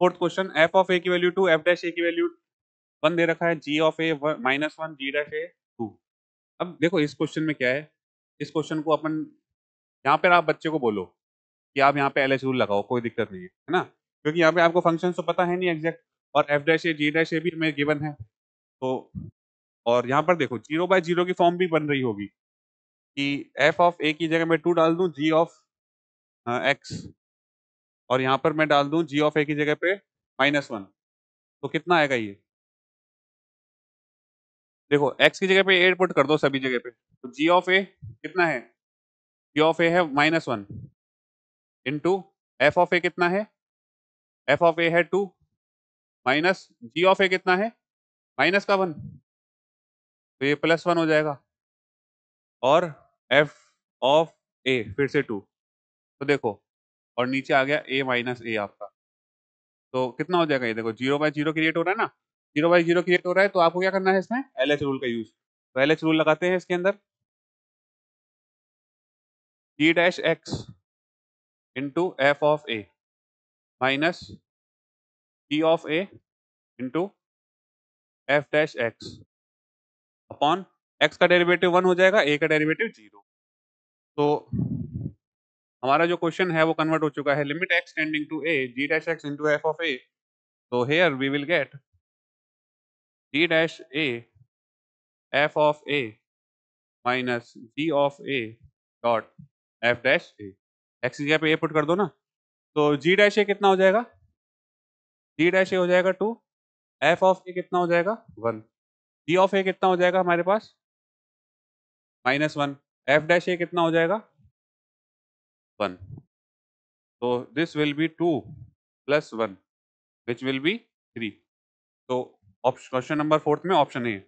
Fourth question F of A की value two F dash A की value one दे रखा है G of A minus one G dash A two अब देखो इस क्वेश्चन में क्या है इस क्वेश्चन को अपन यहाँ पर आप बच्चे को बोलो कि आप यहाँ पे एल एच रूल लगाओ कोई दिक्कत नहीं है है ना क्योंकि यहाँ पे आपको फंक्शन तो पता है नहीं एग्जैक्ट और F dash A G dash A भी हमें गिवन है तो और यहाँ पर देखो जीरो बाय जीरो की फॉर्म भी बन रही होगी कि एफ ऑफ ए की जगह मैं टू डाल दूँ जी ऑफ एक्स और यहाँ पर मैं डाल दूँ जी ऑफ ए की जगह पे माइनस वन तो कितना आएगा ये देखो एक्स की जगह पे एट पुट कर दो सभी जगह पे तो जी ऑफ ए कितना है जी ऑफ ए है minus one into F of A कितना है एफ ऑफ ए है two minus G of A कितना है माइनस का वन तो ये प्लस वन हो जाएगा और एफ ऑफ ए फिर से टू तो देखो और नीचे आ गया ए माइनस ए आपका तो कितना हो जाएगा ये देखो जीरो बाय जीरो क्रिएट हो रहा है ना जीरो बाई जीरो क्रिएट हो रहा है तो आपको क्या करना है इसमें एल एच रूल का यूज तो एल एच रूल लगाते हैं इसके अंदर G dash X into F of A minus G of A into F dash X upon X का डेरिवेटिव वन हो जाएगा ए का डेरिवेटिव जीरो तो हमारा जो क्वेश्चन है वो कन्वर्ट हो चुका है limit X tending to A G dash X into F of A तो here we will get G dash A F of A minus G of A dot F dash A X जगह पे ए put कर दो ना तो जी dash A कितना हो जाएगा जी डैश ए हो जाएगा टू एफ ऑफ ए कितना हो जाएगा वन जी ऑफ ए कितना हो जाएगा हमारे पास minus one F dash A कितना हो जाएगा 1. So this will be 2 plus 1 which will be 3. So question number fourth में option A.